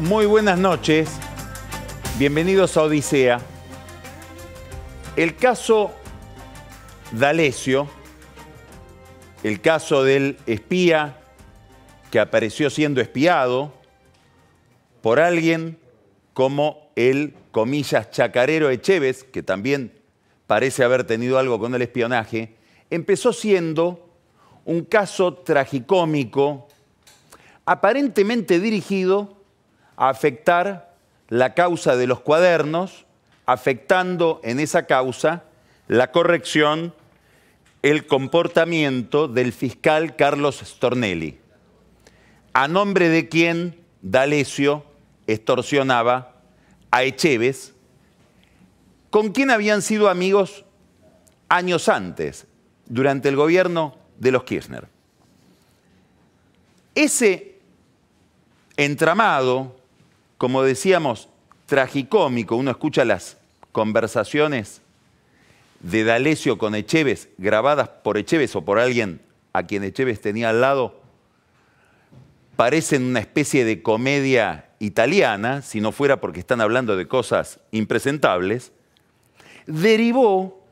Muy buenas noches, bienvenidos a Odisea. El caso D'Alessio, el caso del espía que apareció siendo espiado por alguien como el, comillas, chacarero Echeves, que también parece haber tenido algo con el espionaje, empezó siendo un caso tragicómico, aparentemente dirigido a afectar la causa de los cuadernos, afectando en esa causa la corrección, el comportamiento del fiscal Carlos Stornelli, a nombre de quien D'Alessio extorsionaba a Echeves, con quien habían sido amigos años antes, durante el gobierno de los Kirchner. Ese entramado como decíamos, tragicómico. Uno escucha las conversaciones de D'Alessio con Echeves, grabadas por Echeves o por alguien a quien Echeves tenía al lado, parecen una especie de comedia italiana, si no fuera porque están hablando de cosas impresentables, derivó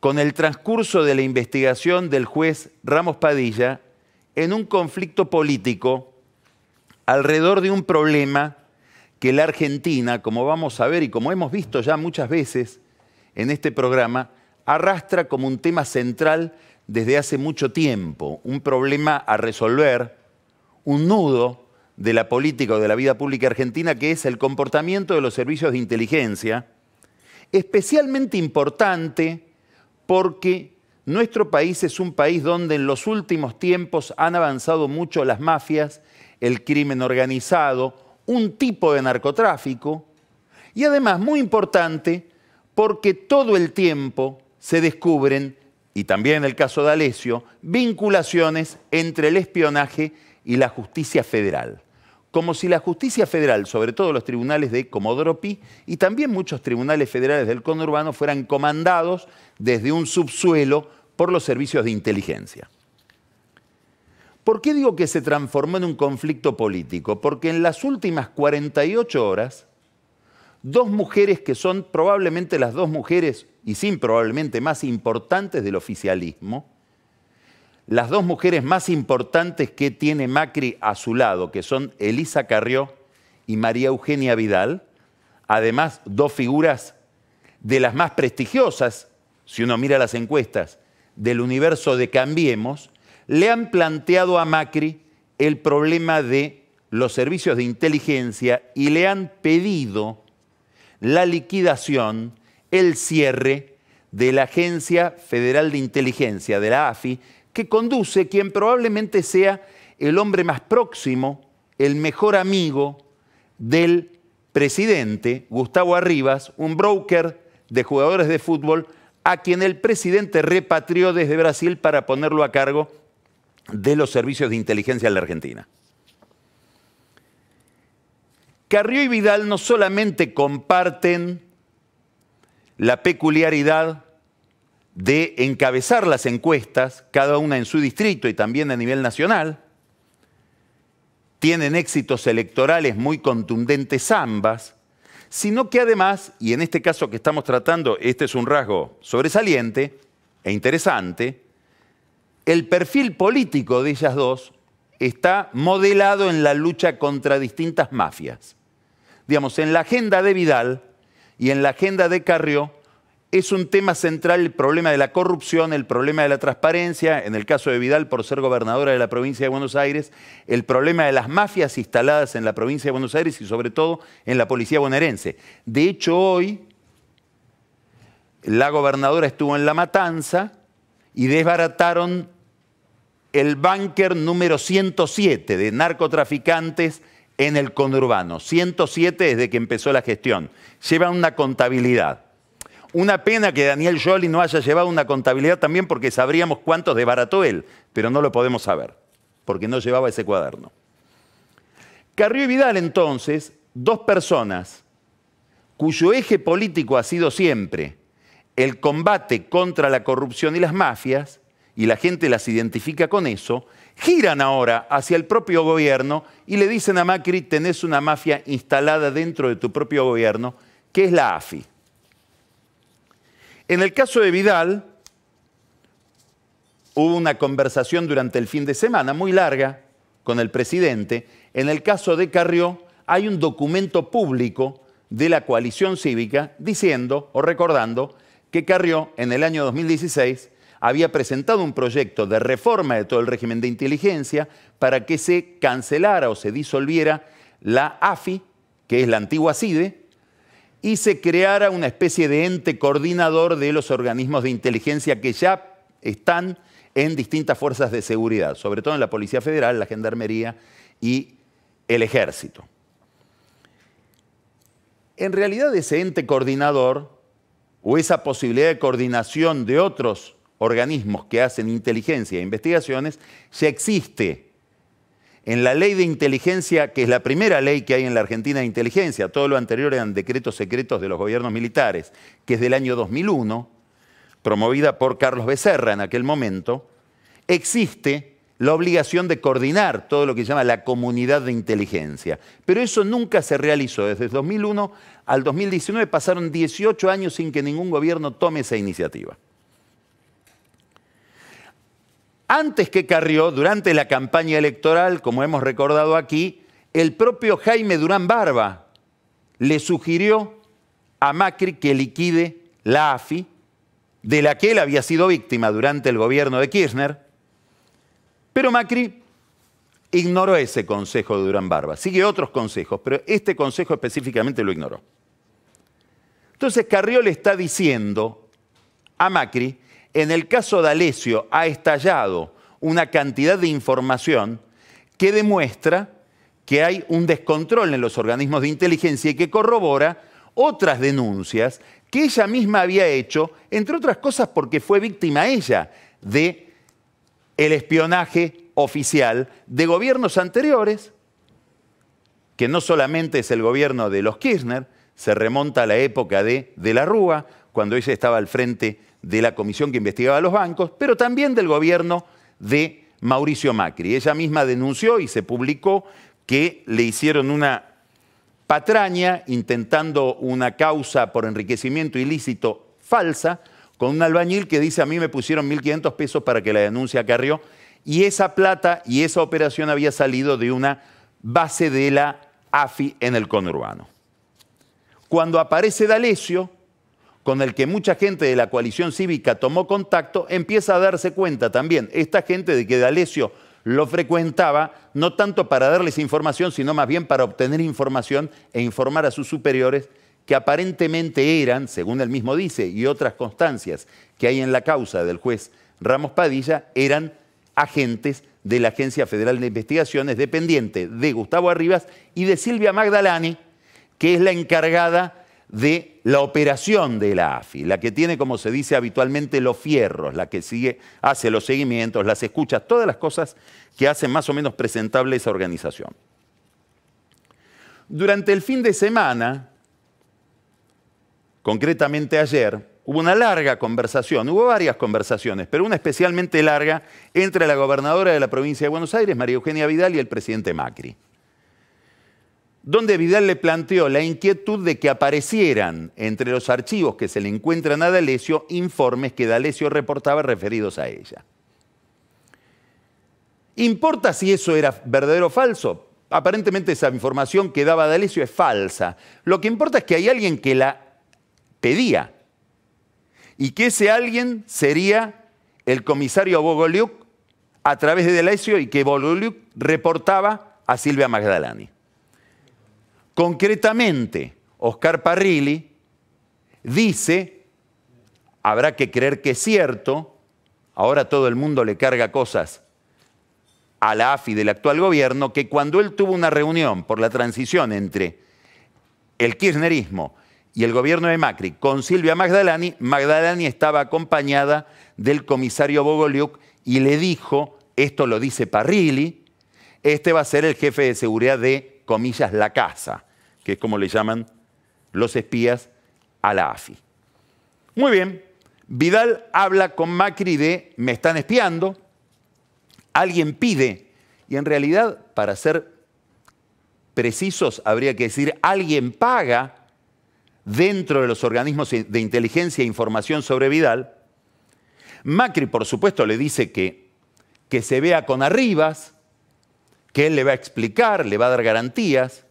con el transcurso de la investigación del juez Ramos Padilla en un conflicto político alrededor de un problema que la Argentina, como vamos a ver y como hemos visto ya muchas veces en este programa, arrastra como un tema central desde hace mucho tiempo, un problema a resolver, un nudo de la política o de la vida pública argentina, que es el comportamiento de los servicios de inteligencia, especialmente importante porque nuestro país es un país donde en los últimos tiempos han avanzado mucho las mafias el crimen organizado, un tipo de narcotráfico y además, muy importante, porque todo el tiempo se descubren, y también en el caso de Alesio, vinculaciones entre el espionaje y la justicia federal. Como si la justicia federal, sobre todo los tribunales de Comodoro Pi y también muchos tribunales federales del conurbano, fueran comandados desde un subsuelo por los servicios de inteligencia. ¿Por qué digo que se transformó en un conflicto político? Porque en las últimas 48 horas, dos mujeres que son probablemente las dos mujeres, y sin probablemente más importantes del oficialismo, las dos mujeres más importantes que tiene Macri a su lado, que son Elisa Carrió y María Eugenia Vidal, además dos figuras de las más prestigiosas, si uno mira las encuestas, del universo de Cambiemos, le han planteado a Macri el problema de los servicios de inteligencia y le han pedido la liquidación, el cierre de la Agencia Federal de Inteligencia, de la AFI, que conduce quien probablemente sea el hombre más próximo, el mejor amigo del presidente, Gustavo Arribas, un broker de jugadores de fútbol, a quien el presidente repatrió desde Brasil para ponerlo a cargo de los servicios de inteligencia de la Argentina. Carrió y Vidal no solamente comparten la peculiaridad de encabezar las encuestas, cada una en su distrito y también a nivel nacional, tienen éxitos electorales muy contundentes ambas, sino que además, y en este caso que estamos tratando, este es un rasgo sobresaliente e interesante, el perfil político de ellas dos está modelado en la lucha contra distintas mafias. Digamos, en la agenda de Vidal y en la agenda de Carrió es un tema central el problema de la corrupción, el problema de la transparencia, en el caso de Vidal por ser gobernadora de la provincia de Buenos Aires, el problema de las mafias instaladas en la provincia de Buenos Aires y sobre todo en la policía bonaerense. De hecho, hoy la gobernadora estuvo en La Matanza y desbarataron el búnker número 107 de narcotraficantes en el conurbano. 107 desde que empezó la gestión. Lleva una contabilidad. Una pena que Daniel Jolie no haya llevado una contabilidad también porque sabríamos cuántos desbarató él, pero no lo podemos saber, porque no llevaba ese cuaderno. Carrió y Vidal entonces, dos personas cuyo eje político ha sido siempre el combate contra la corrupción y las mafias, y la gente las identifica con eso, giran ahora hacia el propio gobierno y le dicen a Macri, tenés una mafia instalada dentro de tu propio gobierno, que es la AFI. En el caso de Vidal, hubo una conversación durante el fin de semana muy larga con el presidente. En el caso de Carrió, hay un documento público de la coalición cívica diciendo o recordando que Carrió en el año 2016 había presentado un proyecto de reforma de todo el régimen de inteligencia para que se cancelara o se disolviera la AFI, que es la antigua CIDE, y se creara una especie de ente coordinador de los organismos de inteligencia que ya están en distintas fuerzas de seguridad, sobre todo en la Policía Federal, la Gendarmería y el Ejército. En realidad ese ente coordinador o esa posibilidad de coordinación de otros organismos que hacen inteligencia e investigaciones, ya existe en la ley de inteligencia, que es la primera ley que hay en la Argentina de inteligencia, todo lo anterior eran decretos secretos de los gobiernos militares, que es del año 2001, promovida por Carlos Becerra en aquel momento, existe la obligación de coordinar todo lo que se llama la comunidad de inteligencia. Pero eso nunca se realizó. Desde 2001 al 2019 pasaron 18 años sin que ningún gobierno tome esa iniciativa. Antes que Carrió, durante la campaña electoral, como hemos recordado aquí, el propio Jaime Durán Barba le sugirió a Macri que liquide la AFI, de la que él había sido víctima durante el gobierno de Kirchner, pero Macri ignoró ese consejo de Durán Barba. Sigue otros consejos, pero este consejo específicamente lo ignoró. Entonces Carrió le está diciendo a Macri en el caso de Alesio ha estallado una cantidad de información que demuestra que hay un descontrol en los organismos de inteligencia y que corrobora otras denuncias que ella misma había hecho, entre otras cosas porque fue víctima ella de el espionaje oficial de gobiernos anteriores, que no solamente es el gobierno de los Kirchner, se remonta a la época de de la Rúa, cuando ella estaba al frente de la comisión que investigaba los bancos, pero también del gobierno de Mauricio Macri. Ella misma denunció y se publicó que le hicieron una patraña intentando una causa por enriquecimiento ilícito falsa con un albañil que dice a mí me pusieron 1.500 pesos para que la denuncia Carrió y esa plata y esa operación había salido de una base de la AFI en el conurbano. Cuando aparece D'Alessio, con el que mucha gente de la coalición cívica tomó contacto, empieza a darse cuenta también esta gente de que D'Alessio lo frecuentaba, no tanto para darles información, sino más bien para obtener información e informar a sus superiores que aparentemente eran, según él mismo dice, y otras constancias que hay en la causa del juez Ramos Padilla, eran agentes de la Agencia Federal de Investigaciones, dependiente de Gustavo Arribas y de Silvia Magdalani, que es la encargada de la operación de la AFI, la que tiene, como se dice habitualmente, los fierros, la que sigue, hace los seguimientos, las escuchas, todas las cosas que hacen más o menos presentable esa organización. Durante el fin de semana, concretamente ayer, hubo una larga conversación, hubo varias conversaciones, pero una especialmente larga entre la gobernadora de la provincia de Buenos Aires, María Eugenia Vidal, y el presidente Macri donde Vidal le planteó la inquietud de que aparecieran entre los archivos que se le encuentran a D'Alessio informes que D'Alessio reportaba referidos a ella. ¿Importa si eso era verdadero o falso? Aparentemente esa información que daba D'Alessio es falsa. Lo que importa es que hay alguien que la pedía y que ese alguien sería el comisario Bogoliuk a través de D'Alessio y que Bogoliuk reportaba a Silvia Magdalani. Concretamente, Oscar Parrilli dice, habrá que creer que es cierto, ahora todo el mundo le carga cosas a la AFI del actual gobierno, que cuando él tuvo una reunión por la transición entre el kirchnerismo y el gobierno de Macri con Silvia Magdalani, Magdalani estaba acompañada del comisario Bogoliuk y le dijo, esto lo dice Parrilli, este va a ser el jefe de seguridad de, comillas, la casa que es como le llaman los espías a la AFI. Muy bien, Vidal habla con Macri de me están espiando, alguien pide, y en realidad, para ser precisos, habría que decir alguien paga dentro de los organismos de inteligencia e información sobre Vidal. Macri, por supuesto, le dice que, que se vea con arribas, que él le va a explicar, le va a dar garantías.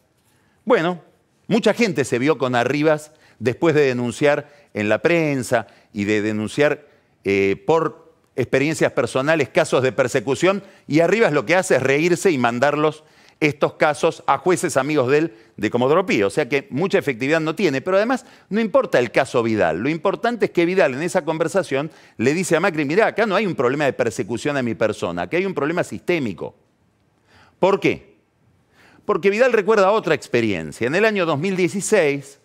Bueno, mucha gente se vio con Arribas después de denunciar en la prensa y de denunciar eh, por experiencias personales casos de persecución y Arribas lo que hace es reírse y mandarlos estos casos a jueces amigos de él de Comodoro O sea que mucha efectividad no tiene, pero además no importa el caso Vidal. Lo importante es que Vidal en esa conversación le dice a Macri, mirá, acá no hay un problema de persecución a mi persona, que hay un problema sistémico. ¿Por qué? porque Vidal recuerda otra experiencia. En el año 2016,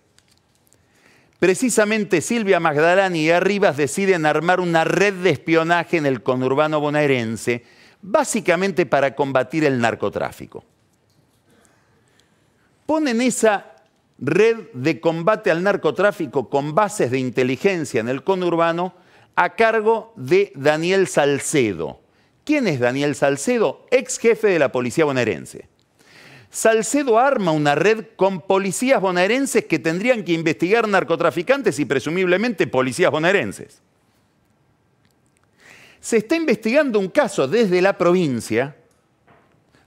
precisamente Silvia Magdalani y Arribas deciden armar una red de espionaje en el conurbano bonaerense, básicamente para combatir el narcotráfico. Ponen esa red de combate al narcotráfico con bases de inteligencia en el conurbano a cargo de Daniel Salcedo. ¿Quién es Daniel Salcedo? Ex jefe de la policía bonaerense. Salcedo arma una red con policías bonaerenses que tendrían que investigar narcotraficantes y presumiblemente policías bonaerenses. Se está investigando un caso desde la provincia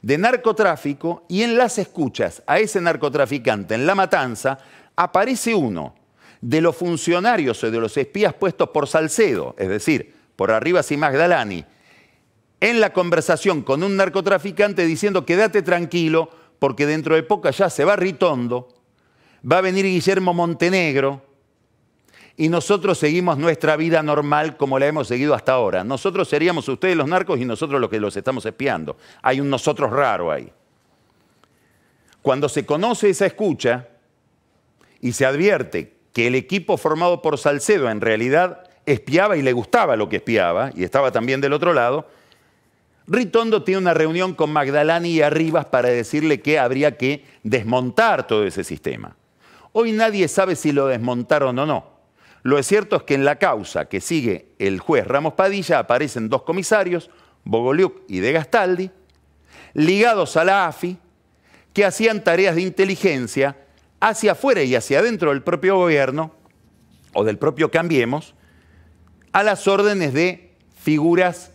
de narcotráfico y en las escuchas a ese narcotraficante en La Matanza aparece uno de los funcionarios o de los espías puestos por Salcedo, es decir, por arriba y Magdalani, en la conversación con un narcotraficante diciendo quédate tranquilo, porque dentro de poco ya se va Ritondo, va a venir Guillermo Montenegro y nosotros seguimos nuestra vida normal como la hemos seguido hasta ahora. Nosotros seríamos ustedes los narcos y nosotros los que los estamos espiando. Hay un nosotros raro ahí. Cuando se conoce esa escucha y se advierte que el equipo formado por Salcedo en realidad espiaba y le gustaba lo que espiaba y estaba también del otro lado, Ritondo tiene una reunión con Magdalani y Arribas para decirle que habría que desmontar todo ese sistema. Hoy nadie sabe si lo desmontaron o no. Lo cierto es que en la causa que sigue el juez Ramos Padilla aparecen dos comisarios, Bogoliuk y De Gastaldi, ligados a la AFI, que hacían tareas de inteligencia hacia afuera y hacia adentro del propio gobierno, o del propio Cambiemos, a las órdenes de figuras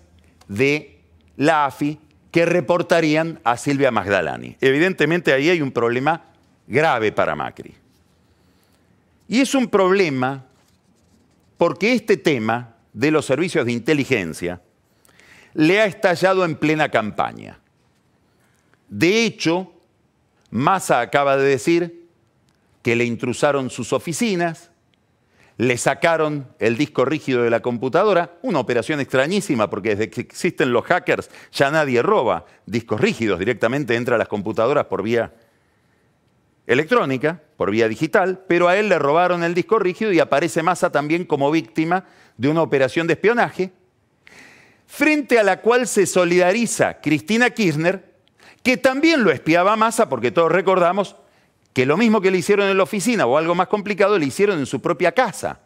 de la AFI, que reportarían a Silvia Magdalani. Evidentemente ahí hay un problema grave para Macri. Y es un problema porque este tema de los servicios de inteligencia le ha estallado en plena campaña. De hecho, Massa acaba de decir que le intrusaron sus oficinas, le sacaron el disco rígido de la computadora, una operación extrañísima porque desde que existen los hackers ya nadie roba discos rígidos, directamente entra a las computadoras por vía electrónica, por vía digital, pero a él le robaron el disco rígido y aparece Massa también como víctima de una operación de espionaje, frente a la cual se solidariza Cristina Kirchner, que también lo espiaba masa Massa, porque todos recordamos, que lo mismo que le hicieron en la oficina o algo más complicado le hicieron en su propia casa,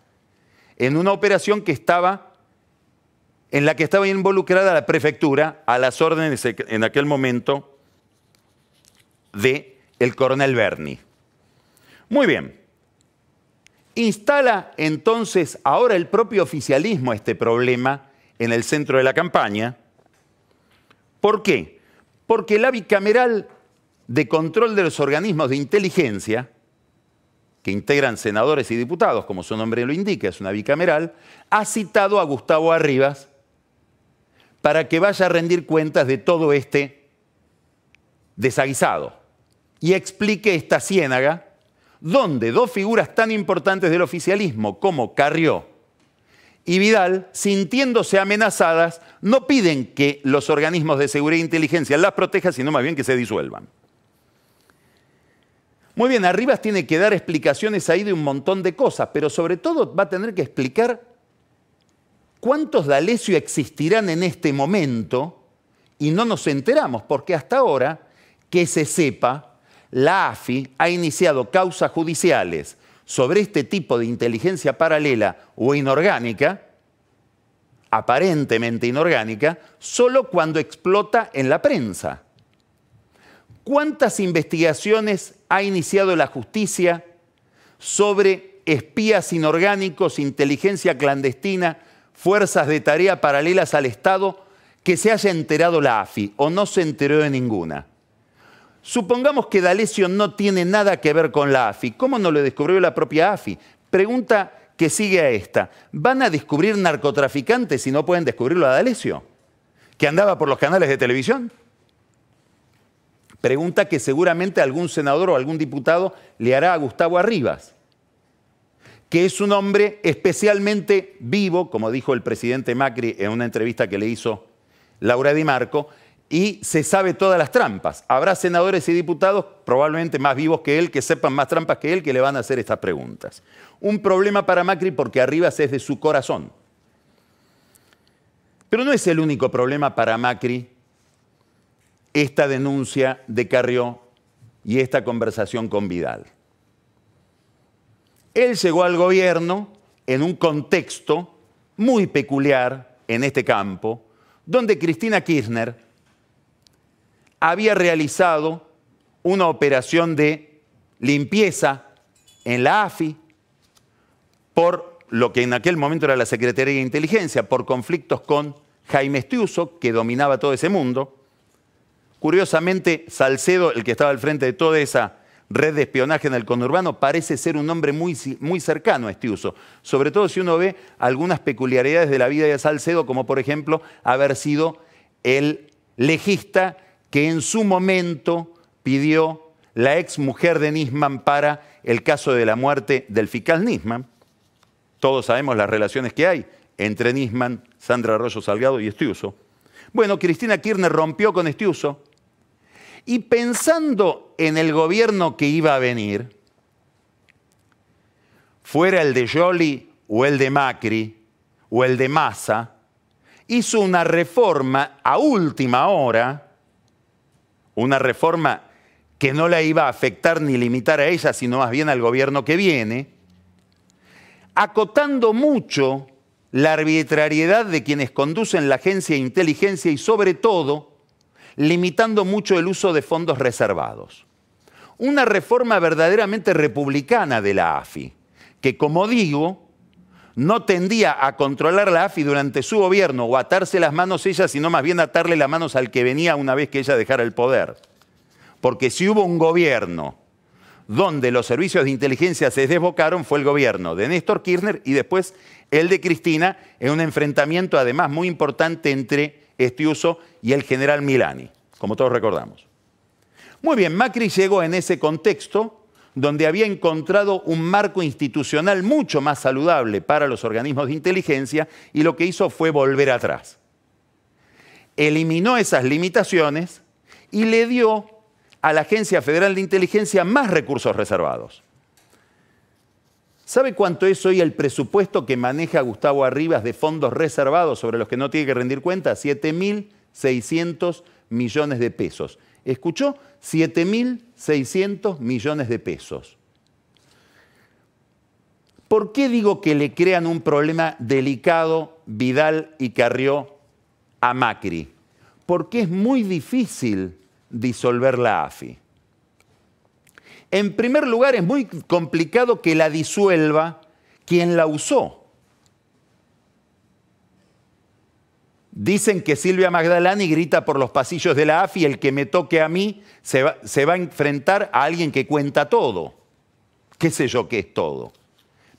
en una operación que estaba en la que estaba involucrada la prefectura a las órdenes en aquel momento de el coronel Berni. Muy bien. Instala entonces ahora el propio oficialismo este problema en el centro de la campaña. ¿Por qué? Porque la bicameral de control de los organismos de inteligencia, que integran senadores y diputados, como su nombre lo indica, es una bicameral, ha citado a Gustavo Arribas para que vaya a rendir cuentas de todo este desaguisado y explique esta ciénaga donde dos figuras tan importantes del oficialismo como Carrió y Vidal, sintiéndose amenazadas, no piden que los organismos de seguridad e inteligencia las protejan, sino más bien que se disuelvan. Muy bien, Arribas tiene que dar explicaciones ahí de un montón de cosas, pero sobre todo va a tener que explicar cuántos dalesio existirán en este momento y no nos enteramos, porque hasta ahora, que se sepa, la AFI ha iniciado causas judiciales sobre este tipo de inteligencia paralela o inorgánica, aparentemente inorgánica, solo cuando explota en la prensa. ¿Cuántas investigaciones ha iniciado la justicia sobre espías inorgánicos, inteligencia clandestina, fuerzas de tarea paralelas al Estado que se haya enterado la AFI o no se enteró de ninguna? Supongamos que D'Alessio no tiene nada que ver con la AFI. ¿Cómo no lo descubrió la propia AFI? Pregunta que sigue a esta. ¿Van a descubrir narcotraficantes si no pueden descubrirlo a D'Alessio? ¿Que andaba por los canales de televisión? Pregunta que seguramente algún senador o algún diputado le hará a Gustavo Arribas, que es un hombre especialmente vivo, como dijo el presidente Macri en una entrevista que le hizo Laura Di Marco, y se sabe todas las trampas. Habrá senadores y diputados probablemente más vivos que él, que sepan más trampas que él, que le van a hacer estas preguntas. Un problema para Macri porque Arribas es de su corazón. Pero no es el único problema para Macri esta denuncia de Carrió y esta conversación con Vidal. Él llegó al gobierno en un contexto muy peculiar en este campo, donde Cristina Kirchner había realizado una operación de limpieza en la AFI por lo que en aquel momento era la Secretaría de Inteligencia, por conflictos con Jaime Estiuso, que dominaba todo ese mundo, Curiosamente, Salcedo, el que estaba al frente de toda esa red de espionaje en el conurbano, parece ser un hombre muy, muy cercano a este sobre todo si uno ve algunas peculiaridades de la vida de Salcedo, como por ejemplo haber sido el legista que en su momento pidió la ex mujer de Nisman para el caso de la muerte del fiscal Nisman. Todos sabemos las relaciones que hay entre Nisman, Sandra Arroyo Salgado y Estiuso. Bueno, Cristina Kirchner rompió con Estiuso, y pensando en el gobierno que iba a venir, fuera el de Joly o el de Macri o el de Massa, hizo una reforma a última hora, una reforma que no la iba a afectar ni limitar a ella, sino más bien al gobierno que viene, acotando mucho la arbitrariedad de quienes conducen la agencia de inteligencia y sobre todo limitando mucho el uso de fondos reservados. Una reforma verdaderamente republicana de la AFI, que como digo, no tendía a controlar la AFI durante su gobierno o atarse las manos ella, sino más bien atarle las manos al que venía una vez que ella dejara el poder. Porque si hubo un gobierno donde los servicios de inteligencia se desbocaron fue el gobierno de Néstor Kirchner y después el de Cristina en un enfrentamiento además muy importante entre este uso, y el general Milani, como todos recordamos. Muy bien, Macri llegó en ese contexto donde había encontrado un marco institucional mucho más saludable para los organismos de inteligencia y lo que hizo fue volver atrás. Eliminó esas limitaciones y le dio a la Agencia Federal de Inteligencia más recursos reservados. ¿Sabe cuánto es hoy el presupuesto que maneja Gustavo Arribas de fondos reservados sobre los que no tiene que rendir cuenta? 7.600 millones de pesos. ¿Escuchó? 7.600 millones de pesos. ¿Por qué digo que le crean un problema delicado Vidal y Carrió a Macri? Porque es muy difícil disolver la AFI. En primer lugar, es muy complicado que la disuelva quien la usó. Dicen que Silvia Magdalani grita por los pasillos de la AFI, el que me toque a mí se va, se va, a enfrentar a alguien que cuenta todo. ¿Qué sé yo qué es todo?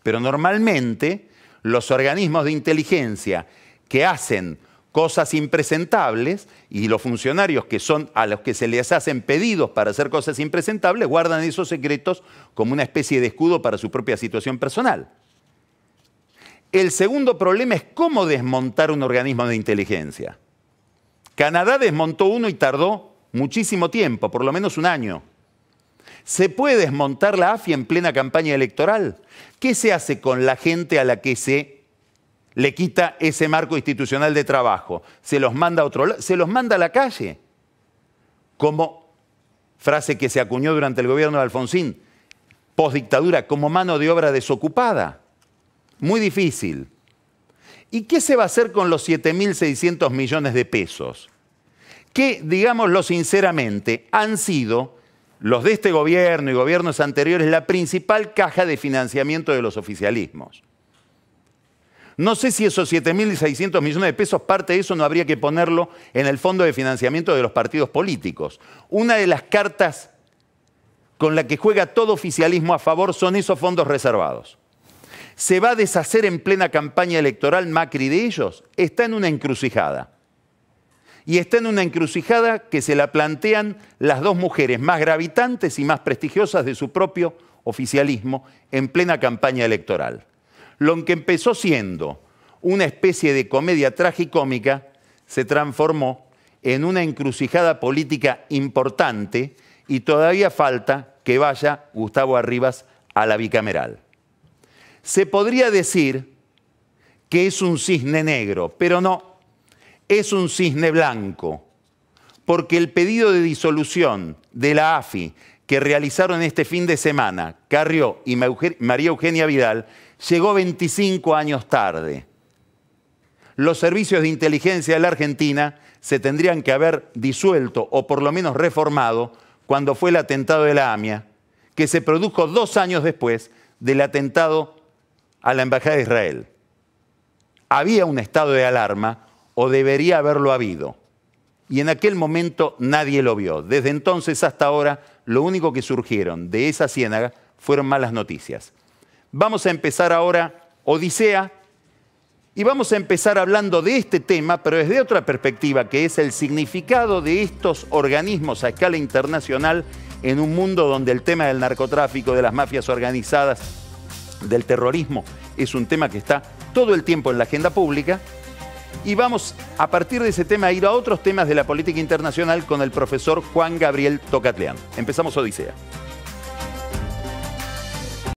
Pero normalmente los organismos de inteligencia que hacen cosas impresentables y los funcionarios que son a los que se les hacen pedidos para hacer cosas impresentables guardan esos secretos como una especie de escudo para su propia situación personal. El segundo problema es cómo desmontar un organismo de inteligencia. Canadá desmontó uno y tardó muchísimo tiempo, por lo menos un año. ¿Se puede desmontar la AFI en plena campaña electoral? ¿Qué se hace con la gente a la que se le quita ese marco institucional de trabajo, se los manda a otro se los manda a la calle. Como frase que se acuñó durante el gobierno de Alfonsín, postdictadura, como mano de obra desocupada. Muy difícil. ¿Y qué se va a hacer con los 7.600 millones de pesos? Que, digámoslo sinceramente, han sido los de este gobierno y gobiernos anteriores la principal caja de financiamiento de los oficialismos. No sé si esos 7.600 millones de pesos, parte de eso no habría que ponerlo en el fondo de financiamiento de los partidos políticos. Una de las cartas con la que juega todo oficialismo a favor son esos fondos reservados. ¿Se va a deshacer en plena campaña electoral Macri de ellos? Está en una encrucijada. Y está en una encrucijada que se la plantean las dos mujeres más gravitantes y más prestigiosas de su propio oficialismo en plena campaña electoral. Lo que empezó siendo una especie de comedia tragicómica se transformó en una encrucijada política importante y todavía falta que vaya Gustavo Arribas a la bicameral. Se podría decir que es un cisne negro, pero no, es un cisne blanco, porque el pedido de disolución de la AFI que realizaron este fin de semana Carrió y María Eugenia Vidal llegó 25 años tarde. Los servicios de inteligencia de la Argentina se tendrían que haber disuelto o por lo menos reformado cuando fue el atentado de la AMIA, que se produjo dos años después del atentado a la Embajada de Israel. Había un estado de alarma o debería haberlo habido. Y en aquel momento nadie lo vio. Desde entonces hasta ahora, lo único que surgieron de esa ciénaga fueron malas noticias. Vamos a empezar ahora Odisea y vamos a empezar hablando de este tema, pero desde otra perspectiva, que es el significado de estos organismos a escala internacional en un mundo donde el tema del narcotráfico, de las mafias organizadas, del terrorismo, es un tema que está todo el tiempo en la agenda pública. Y vamos a partir de ese tema a ir a otros temas de la política internacional con el profesor Juan Gabriel Tocatleán. Empezamos Odisea.